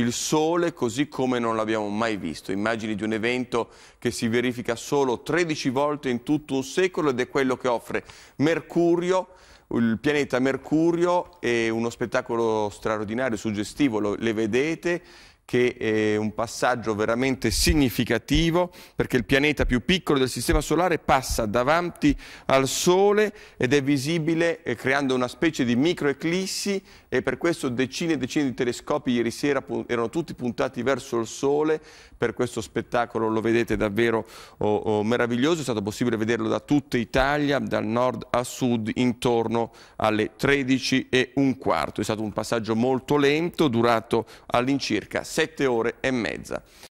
il sole così come non l'abbiamo mai visto. Immagini di un evento che si verifica solo 13 volte in tutto un secolo ed è quello che offre Mercurio, il pianeta Mercurio è uno spettacolo straordinario, suggestivo, lo, le vedete che è un passaggio veramente significativo perché il pianeta più piccolo del Sistema Solare passa davanti al Sole ed è visibile eh, creando una specie di microeclissi e per questo decine e decine di telescopi ieri sera erano tutti puntati verso il Sole, per questo spettacolo lo vedete davvero oh, oh, meraviglioso, è stato possibile vederlo da tutta Italia, dal nord a sud intorno alle 13 e un quarto, è stato un passaggio molto lento durato all'incirca 7 ore e mezza.